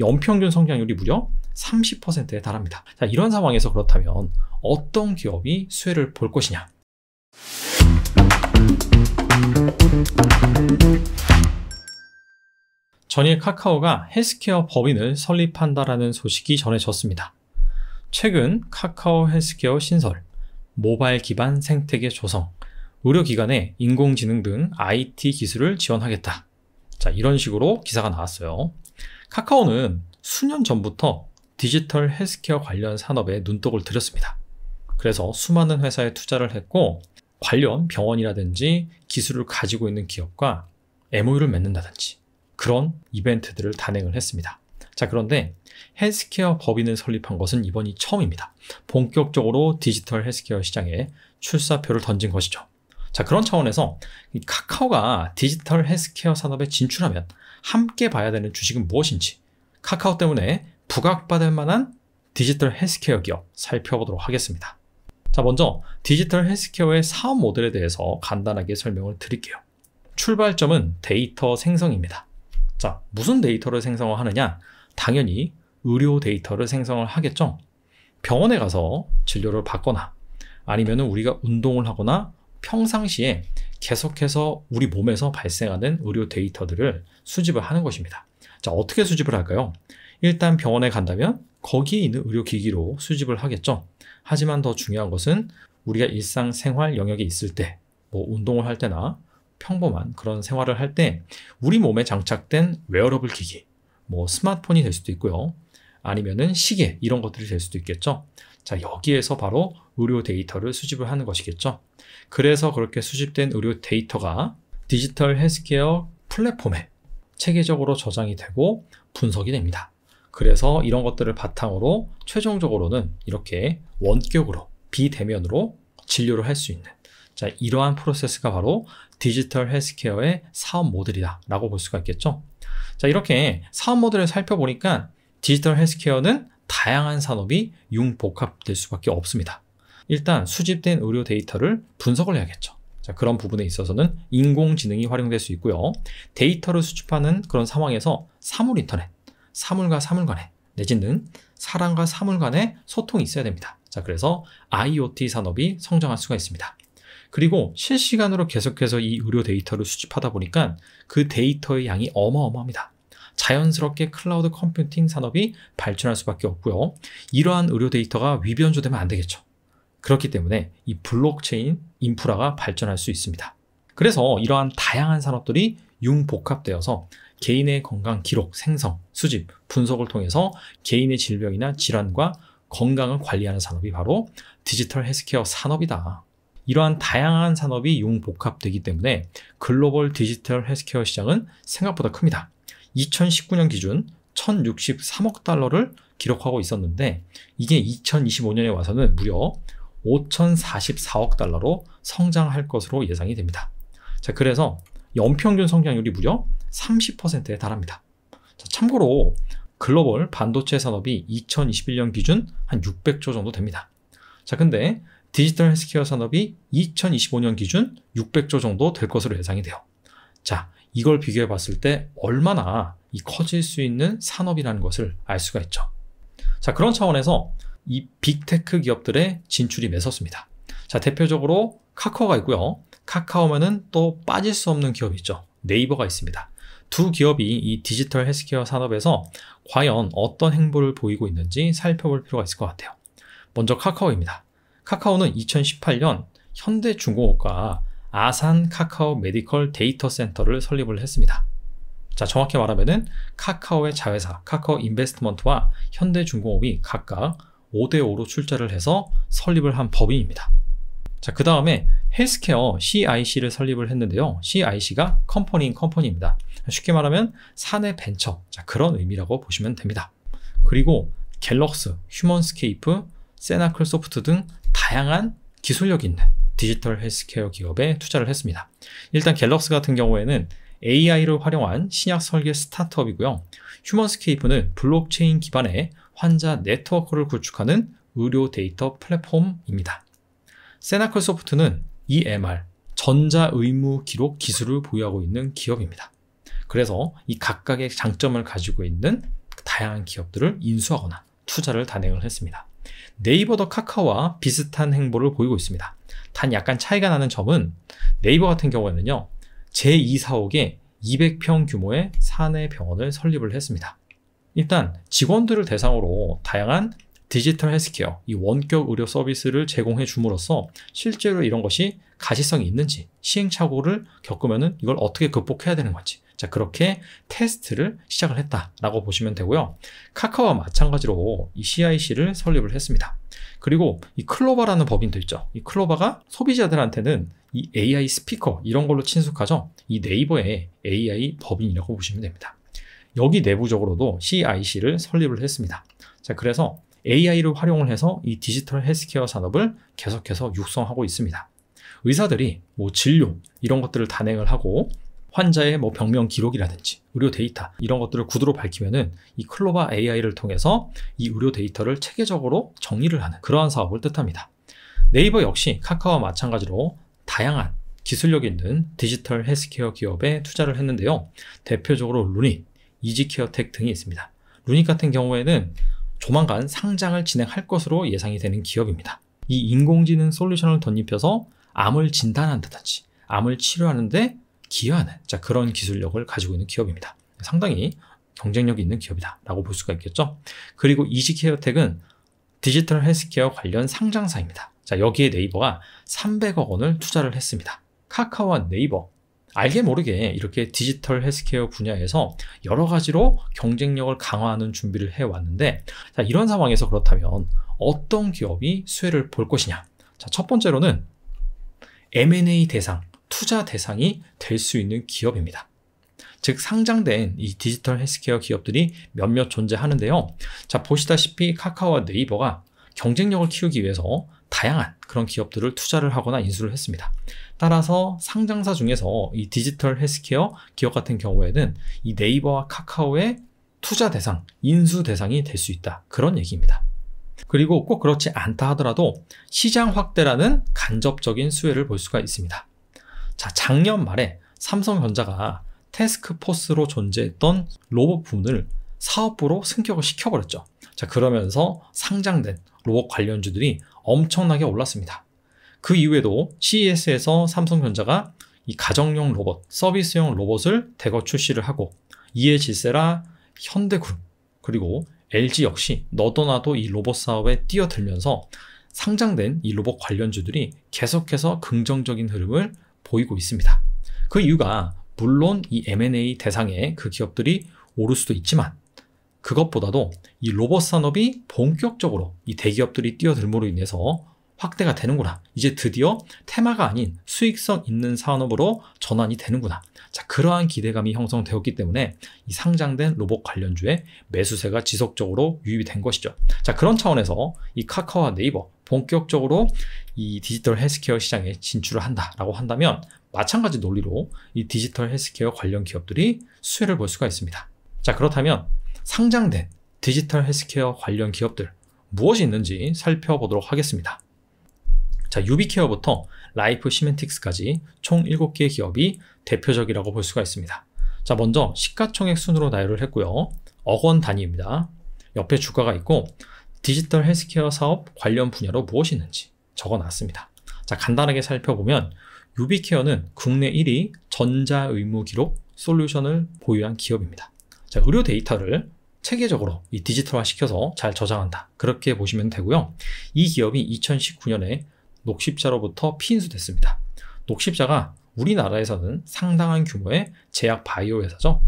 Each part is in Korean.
연평균 성장률이 무려 30%에 달합니다. 자, 이런 상황에서 그렇다면 어떤 기업이 수혜를 볼 것이냐? 전일 카카오가 헬스케어 법인을 설립한다라는 소식이 전해졌습니다. 최근 카카오 헬스케어 신설, 모바일 기반 생태계 조성, 의료기관의 인공지능 등 IT 기술을 지원하겠다. 자, 이런 식으로 기사가 나왔어요. 카카오는 수년 전부터 디지털 헬스케어 관련 산업에 눈독을 들였습니다. 그래서 수많은 회사에 투자를 했고 관련 병원이라든지 기술을 가지고 있는 기업과 MOU를 맺는다든지 그런 이벤트들을 단행을 했습니다. 자, 그런데 헬스케어 법인을 설립한 것은 이번이 처음입니다. 본격적으로 디지털 헬스케어 시장에 출사표를 던진 것이죠. 자, 그런 차원에서 카카오가 디지털 헬스케어 산업에 진출하면 함께 봐야 되는 주식은 무엇인지 카카오 때문에 부각받을 만한 디지털 헬스케어 기업 살펴보도록 하겠습니다. 자, 먼저 디지털 헬스케어의 사업 모델에 대해서 간단하게 설명을 드릴게요. 출발점은 데이터 생성입니다. 자, 무슨 데이터를 생성을 하느냐? 당연히 의료 데이터를 생성을 하겠죠. 병원에 가서 진료를 받거나 아니면 우리가 운동을 하거나 평상시에 계속해서 우리 몸에서 발생하는 의료 데이터들을 수집을 하는 것입니다. 자, 어떻게 수집을 할까요? 일단 병원에 간다면 거기에 있는 의료기기로 수집을 하겠죠. 하지만 더 중요한 것은 우리가 일상생활 영역에 있을 때, 뭐 운동을 할 때나 평범한 그런 생활을 할 때 우리 몸에 장착된 웨어러블 기기, 뭐 스마트폰이 될 수도 있고요. 아니면은 시계 이런 것들이 될 수도 있겠죠. 자, 여기에서 바로 의료 데이터를 수집을 하는 것이겠죠. 그래서 그렇게 수집된 의료 데이터가 디지털 헬스케어 플랫폼에 체계적으로 저장이 되고 분석이 됩니다. 그래서 이런 것들을 바탕으로 최종적으로는 이렇게 원격으로 비대면으로 진료를 할 수 있는 자, 이러한 프로세스가 바로 디지털 헬스케어의 사업 모델이다 라고 볼 수가 있겠죠. 자, 이렇게 사업 모델을 살펴보니까 디지털 헬스케어는 다양한 산업이 융복합될 수밖에 없습니다. 일단 수집된 의료 데이터를 분석을 해야겠죠. 자, 그런 부분에 있어서는 인공지능이 활용될 수 있고요. 데이터를 수집하는 그런 상황에서 사물 인터넷, 사물과 사물 간에 내지는 사람과 사물 간의 소통이 있어야 됩니다. 자, 그래서 IoT 산업이 성장할 수가 있습니다. 그리고 실시간으로 계속해서 이 의료 데이터를 수집하다 보니까 그 데이터의 양이 어마어마합니다. 자연스럽게 클라우드 컴퓨팅 산업이 발전할 수밖에 없고요. 이러한 의료 데이터가 위변조되면 안 되겠죠. 그렇기 때문에 이 블록체인 인프라가 발전할 수 있습니다. 그래서 이러한 다양한 산업들이 융복합되어서 개인의 건강 기록 생성, 수집, 분석을 통해서 개인의 질병이나 질환과 건강을 관리하는 산업이 바로 디지털 헬스케어 산업이다. 이러한 다양한 산업이 융복합되기 때문에 글로벌 디지털 헬스케어 시장은 생각보다 큽니다. 2019년 기준 1,063억 달러를 기록하고 있었는데 이게 2025년에 와서는 무려 5,044억 달러로 성장할 것으로 예상이 됩니다. 자, 그래서 연평균 성장률이 무려 30%에 달합니다. 자, 참고로 글로벌 반도체 산업이 2021년 기준 한 600조 정도 됩니다. 자, 근데 디지털 헬스케어 산업이 2025년 기준 600조 정도 될 것으로 예상이 돼요. 자, 이걸 비교해 봤을 때 얼마나 이 커질 수 있는 산업이라는 것을 알 수가 있죠. 자, 그런 차원에서 이 빅테크 기업들의 진출이 매섭습니다. 자, 대표적으로 카카오가 있고요. 카카오면은 또 빠질 수 없는 기업이 있죠. 네이버가 있습니다. 두 기업이 이 디지털 헬스케어 산업에서 과연 어떤 행보를 보이고 있는지 살펴볼 필요가 있을 것 같아요. 먼저 카카오입니다. 카카오는 2018년 현대중공업과 아산 카카오 메디컬 데이터 센터를 설립을 했습니다. 자, 정확히 말하면은 카카오의 자회사 카카오 인베스트먼트와 현대중공업이 각각 5대5로 출자를 해서 설립을 한 법인입니다. 자, 그 다음에 헬스케어 CIC를 설립을 했는데요. CIC가 컴퍼니인 컴퍼니입니다. 쉽게 말하면 사내 벤처. 자, 그런 의미라고 보시면 됩니다. 그리고 갤럭스, 휴먼스케이프, 세나클 소프트 등 다양한 기술력이 있는 디지털 헬스케어 기업에 투자를 했습니다. 일단 갤럭스 같은 경우에는 AI를 활용한 신약 설계 스타트업이고요. 휴먼스케이프는 블록체인 기반의 환자 네트워크를 구축하는 의료 데이터 플랫폼입니다. 세나컬 소프트는 EMR, 전자 의무 기록 기술을 보유하고 있는 기업입니다. 그래서 이 각각의 장점을 가지고 있는 다양한 기업들을 인수하거나 투자를 단행을 했습니다. 네이버 도 카카오와 비슷한 행보를 보이고 있습니다. 단 약간 차이가 나는 점은 네이버 같은 경우에는요. 제2사옥에 200평 규모의 사내 병원을 설립을 했습니다. 일단 직원들을 대상으로 다양한 디지털 헬스케어, 이 원격 의료 서비스를 제공해 줌으로써 실제로 이런 것이 가시성이 있는지 시행착오를 겪으면은 이걸 어떻게 극복해야 되는 건지 자 그렇게 테스트를 시작을 했다라고 보시면 되고요. 카카오와 마찬가지로 이 CIC를 설립을 했습니다. 그리고 이 클로바라는 법인도 있죠. 이 클로바가 소비자들한테는 이 AI 스피커 이런 걸로 친숙하죠. 이 네이버의 AI 법인이라고 보시면 됩니다. 여기 내부적으로도 CIC를 설립을 했습니다. 자, 그래서 AI를 활용을 해서 이 디지털 헬스케어 산업을 계속해서 육성하고 있습니다. 의사들이 뭐 진료 이런 것들을 단행을 하고 환자의 뭐 병명 기록이라든지 의료 데이터 이런 것들을 구두로 밝히면은 이 클로바 AI를 통해서 이 의료 데이터를 체계적으로 정리를 하는 그러한 사업을 뜻합니다. 네이버 역시 카카오와 마찬가지로 다양한 기술력 있는 디지털 헬스케어 기업에 투자를 했는데요. 대표적으로 루닛, 이지케어텍 등이 있습니다. 루닛 같은 경우에는 조만간 상장을 진행할 것으로 예상이 되는 기업입니다. 이 인공지능 솔루션을 덧입혀서 암을 진단한다든지 암을 치료하는데 기여하는 자 그런 기술력을 가지고 있는 기업입니다. 상당히 경쟁력이 있는 기업이다라고 볼 수가 있겠죠. 그리고 이지케어텍은 디지털 헬스케어 관련 상장사입니다. 자 여기에 네이버가 300억 원을 투자를 했습니다. 카카오와 네이버 알게 모르게 이렇게 디지털 헬스케어 분야에서 여러 가지로 경쟁력을 강화하는 준비를 해왔는데 자, 이런 상황에서 그렇다면 어떤 기업이 수혜를 볼 것이냐 자, 첫 번째로는 M&A 대상 투자 대상이 될 수 있는 기업입니다. 즉 상장된 이 디지털 헬스케어 기업들이 몇몇 존재하는데요. 자 보시다시피 카카오와 네이버가 경쟁력을 키우기 위해서 다양한 그런 기업들을 투자를 하거나 인수를 했습니다. 따라서 상장사 중에서 이 디지털 헬스케어 기업 같은 경우에는 이 네이버와 카카오의 투자 대상, 인수 대상이 될 수 있다. 그런 얘기입니다. 그리고 꼭 그렇지 않다 하더라도 시장 확대라는 간접적인 수혜를 볼 수가 있습니다. 자, 작년 말에 삼성전자가 테스크포스로 존재했던 로봇 부을 사업부로 승격을 시켜버렸죠. 자, 그러면서 상장된 로봇 관련주들이 엄청나게 올랐습니다. 그 이후에도 CES에서 삼성전자가 이 가정용 로봇, 서비스용 로봇을 대거 출시를 하고 이에 질세라 현대그룹 그리고 LG 역시 너도나도 이 로봇 사업에 뛰어들면서 상장된 이 로봇 관련주들이 계속해서 긍정적인 흐름을 보이고 있습니다. 그 이유가 물론 이 M&A 대상의 그 기업들이 오를 수도 있지만 그것보다도 이 로봇 산업이 본격적으로 이 대기업들이 뛰어들므로 인해서 확대가 되는구나. 이제 드디어 테마가 아닌 수익성 있는 산업으로 전환이 되는구나. 자, 그러한 기대감이 형성되었기 때문에 이 상장된 로봇 관련주에 매수세가 지속적으로 유입이 된 것이죠. 자, 그런 차원에서 이 카카오와 네이버 본격적으로 이 디지털 헬스케어 시장에 진출을 한다라고 한다면 마찬가지 논리로 이 디지털 헬스케어 관련 기업들이 수혜를 볼 수가 있습니다. 자, 그렇다면 상장된 디지털 헬스케어 관련 기업들 무엇이 있는지 살펴보도록 하겠습니다. 자, 유비케어부터 라이프 시멘틱스까지 총 7개의 기업이 대표적이라고 볼 수가 있습니다. 자, 먼저 시가총액 순으로 나열을 했고요. 억원 단위입니다. 옆에 주가가 있고 디지털 헬스케어 사업 관련 분야로 무엇이 있는지 적어놨습니다. 자, 간단하게 살펴보면 유비케어는 국내 1위 전자의무 기록 솔루션을 보유한 기업입니다. 자, 의료 데이터를 체계적으로 이 디지털화 시켜서 잘 저장한다. 그렇게 보시면 되고요. 이 기업이 2019년에 녹십자로부터 피인수됐습니다. 녹십자가 우리나라에서는 상당한 규모의 제약 바이오 회사죠.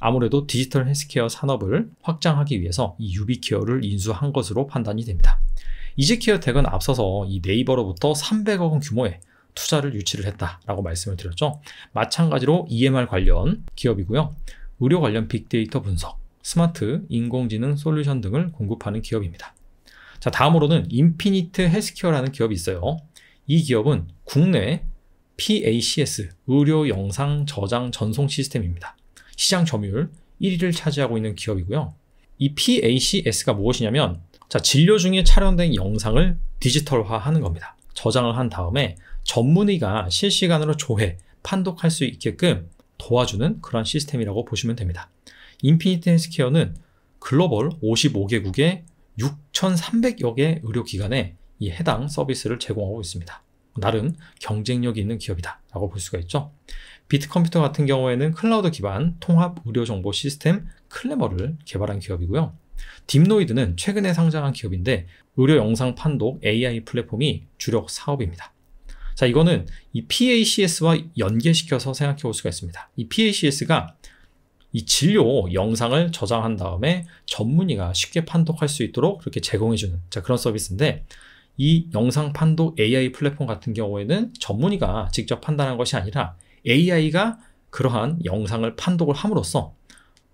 아무래도 디지털 헬스케어 산업을 확장하기 위해서 이 유비케어를 인수한 것으로 판단이 됩니다. 이지케어 텍은 앞서서 이 네이버로부터 300억 원 규모의 투자를 유치를 했다라고 말씀을 드렸죠. 마찬가지로 EMR 관련 기업이고요. 의료 관련 빅데이터 분석, 스마트, 인공지능 솔루션 등을 공급하는 기업입니다. 자, 다음으로는 인피니트 헬스케어라는 기업이 있어요. 이 기업은 국내 PACS, 의료 영상 저장 전송 시스템입니다. 시장 점유율 1위를 차지하고 있는 기업이고요. 이 PACS가 무엇이냐면 자, 진료 중에 촬영된 영상을 디지털화하는 겁니다. 저장을 한 다음에 전문의가 실시간으로 조회, 판독할 수 있게끔 도와주는 그런 시스템이라고 보시면 됩니다. 인피니트 헬스케어는 글로벌 55개국의 6,300여 개 의료기관에 이 해당 서비스를 제공하고 있습니다. 나름 경쟁력이 있는 기업이다 라고 볼 수가 있죠. 비트컴퓨터 같은 경우에는 클라우드 기반 통합 의료 정보 시스템 클레머를 개발한 기업이고요. 딥노이드는 최근에 상장한 기업인데 의료 영상 판독 AI 플랫폼이 주력 사업입니다. 자, 이거는 이 PACS와 연계시켜서 생각해 볼 수가 있습니다. 이 PACS가 이 진료 영상을 저장한 다음에 전문의가 쉽게 판독할 수 있도록 그렇게 제공해주는 자, 그런 서비스인데 이 영상 판독 AI 플랫폼 같은 경우에는 전문의가 직접 판단한 것이 아니라 AI가 그러한 영상을 판독을 함으로써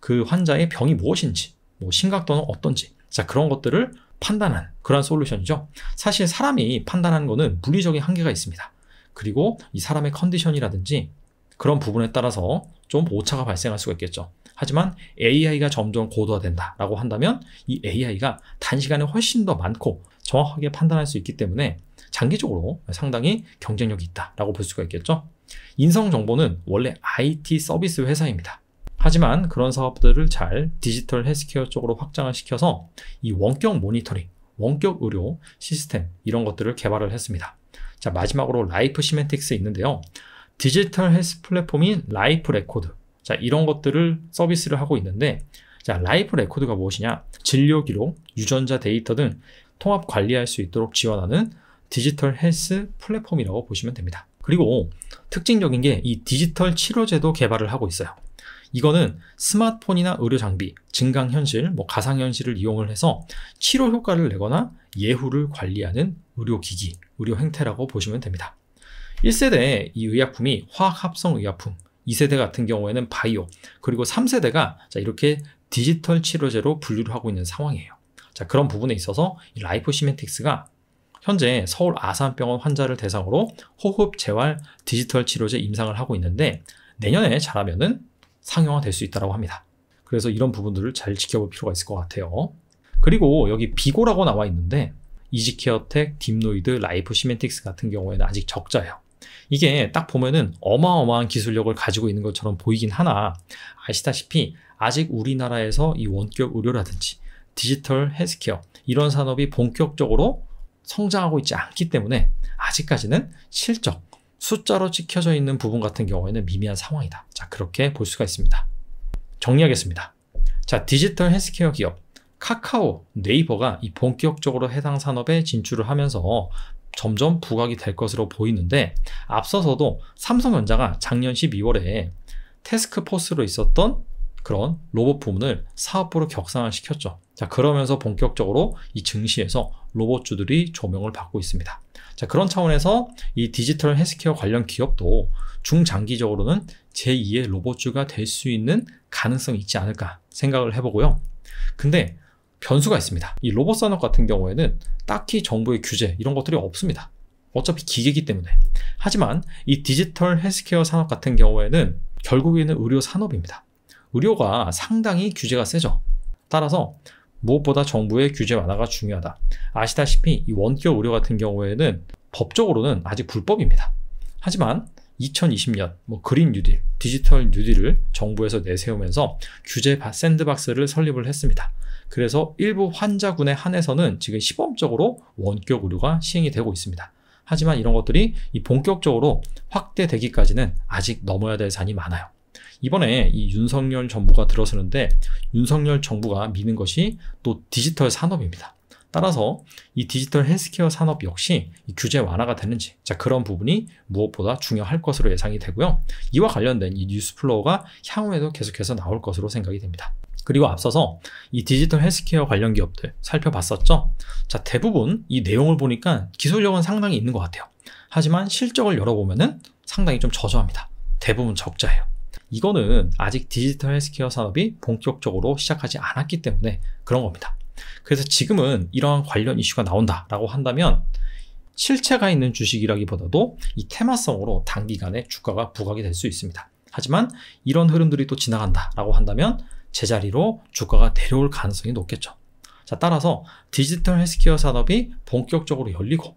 그 환자의 병이 무엇인지, 뭐 심각도는 어떤지, 자 그런 것들을 판단한 그러한 솔루션이죠. 사실 사람이 판단하는 것은 물리적인 한계가 있습니다. 그리고 이 사람의 컨디션이라든지 그런 부분에 따라서 좀 오차가 발생할 수가 있겠죠. 하지만 AI가 점점 고도화된다라고 한다면 이 AI가 단시간에 훨씬 더 많고 정확하게 판단할 수 있기 때문에 장기적으로 상당히 경쟁력이 있다라고 볼 수가 있겠죠. 인성정보는 원래 IT 서비스 회사입니다. 하지만 그런 사업들을 잘 디지털 헬스케어 쪽으로 확장을 시켜서 이 원격 모니터링, 원격 의료 시스템 이런 것들을 개발을 했습니다. 자, 마지막으로 라이프 시멘틱스 있는데요. 디지털 헬스 플랫폼인 라이프 레코드. 자, 이런 것들을 서비스를 하고 있는데 자, 라이프 레코드가 무엇이냐? 진료 기록, 유전자 데이터 등 통합 관리할 수 있도록 지원하는 디지털 헬스 플랫폼이라고 보시면 됩니다. 그리고 특징적인 게 이 디지털 치료제도 개발을 하고 있어요. 이거는 스마트폰이나 의료 장비, 증강현실, 뭐 가상현실을 이용을 해서 치료 효과를 내거나 예후를 관리하는 의료기기, 의료 행태라고 보시면 됩니다. 1세대 이 의약품이 화학합성 의약품, 2세대 같은 경우에는 바이오, 그리고 3세대가 이렇게 디지털 치료제로 분류를 하고 있는 상황이에요. 자, 그런 부분에 있어서 라이프 시멘틱스가 현재 서울 아산병원 환자를 대상으로 호흡 재활 디지털 치료제 임상을 하고 있는데 내년에 잘하면은 상용화 될수 있다고 합니다. 그래서 이런 부분들을 잘 지켜볼 필요가 있을 것 같아요. 그리고 여기 비고라고 나와 있는데 이지케어텍, 딥노이드, 라이프 시멘틱스 같은 경우에는 아직 적자예요. 이게 딱 보면은 어마어마한 기술력을 가지고 있는 것처럼 보이긴 하나 아시다시피 아직 우리나라에서 이 원격 의료라든지 디지털 헬스케어 이런 산업이 본격적으로 성장하고 있지 않기 때문에 아직까지는 실적, 숫자로 찍혀져 있는 부분 같은 경우에는 미미한 상황이다. 자, 그렇게 볼 수가 있습니다. 정리하겠습니다. 자, 디지털 헬스케어 기업, 카카오, 네이버가 이 본격적으로 해당 산업에 진출을 하면서 점점 부각이 될 것으로 보이는데 앞서서도 삼성전자가 작년 12월에 테스크포스로 있었던 그런 로봇 부문을 사업부로 격상을 시켰죠. 자, 그러면서 본격적으로 이 증시에서 로봇주들이 조명을 받고 있습니다. 자, 그런 차원에서 이 디지털 헬스케어 관련 기업도 중장기적으로는 제2의 로봇주가 될 수 있는 가능성이 있지 않을까 생각을 해보고요. 근데 변수가 있습니다. 이 로봇 산업 같은 경우에는 딱히 정부의 규제 이런 것들이 없습니다. 어차피 기계이기 때문에. 하지만 이 디지털 헬스케어 산업 같은 경우에는 결국에는 의료 산업입니다. 의료가 상당히 규제가 세죠. 따라서 무엇보다 정부의 규제 완화가 중요하다. 아시다시피 이 원격 의료 같은 경우에는 법적으로는 아직 불법입니다. 하지만 2020년 뭐 그린 뉴딜, 디지털 뉴딜을 정부에서 내세우면서 규제 샌드박스를 설립을 했습니다. 그래서 일부 환자군에 한해서는 지금 시범적으로 원격 의료가 시행이 되고 있습니다. 하지만 이런 것들이 본격적으로 확대되기까지는 아직 넘어야 될 산이 많아요. 이번에 이 윤석열 정부가 들어서는데 윤석열 정부가 미는 것이 또 디지털 산업입니다. 따라서 이 디지털 헬스케어 산업 역시 규제 완화가 되는지 자 그런 부분이 무엇보다 중요할 것으로 예상이 되고요. 이와 관련된 이 뉴스플로어가 향후에도 계속해서 나올 것으로 생각이 됩니다. 그리고 앞서서 이 디지털 헬스케어 관련 기업들 살펴봤었죠. 자 대부분 이 내용을 보니까 기술력은 상당히 있는 것 같아요. 하지만 실적을 열어보면 상당히 좀 저조합니다. 대부분 적자예요. 이거는 아직 디지털 헬스케어 산업이 본격적으로 시작하지 않았기 때문에 그런 겁니다. 그래서 지금은 이러한 관련 이슈가 나온다라고 한다면 실체가 있는 주식이라기보다도 이 테마성으로 단기간에 주가가 부각이 될 수 있습니다. 하지만 이런 흐름들이 또 지나간다라고 한다면 제자리로 주가가 데려올 가능성이 높겠죠. 자, 따라서 디지털 헬스케어 산업이 본격적으로 열리고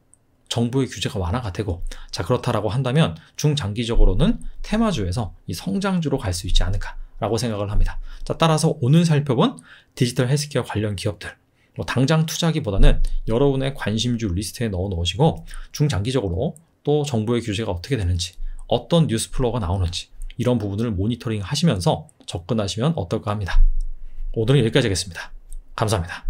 정부의 규제가 완화가 되고 자 그렇다라고 한다면 중장기적으로는 테마주에서 이 성장주로 갈 수 있지 않을까라고 생각을 합니다. 자 따라서 오늘 살펴본 디지털 헬스케어 관련 기업들 뭐 당장 투자하기보다는 여러분의 관심주 리스트에 넣어 놓으시고 중장기적으로 또 정부의 규제가 어떻게 되는지 어떤 뉴스 플로어가 나오는지 이런 부분을 모니터링 하시면서 접근하시면 어떨까 합니다. 오늘은 여기까지 하겠습니다. 감사합니다.